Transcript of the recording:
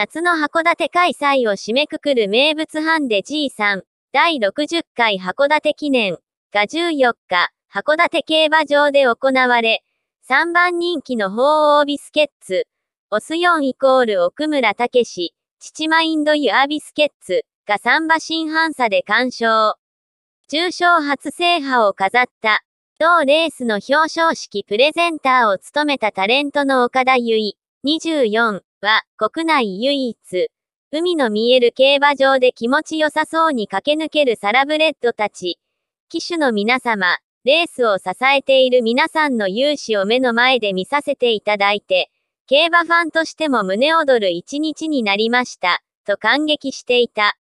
夏の函館開催を締めくくる名物ハンデ G3 第60回函館記念が14日函館競馬場で行われ3番人気の鳳凰ビスケッツオス4イコール奥村武史父マインドユアビスケッツが3馬新半差で完勝重賞初制覇を飾った同レースの表彰式プレゼンターを務めたタレントの岡田結衣24は、国内唯一、海の見える競馬場で気持ちよさそうに駆け抜けるサラブレッドたち、騎手の皆様、レースを支えている皆さんの勇姿を目の前で見させていただいて、競馬ファンとしても胸躍る一日になりました、と感激していた。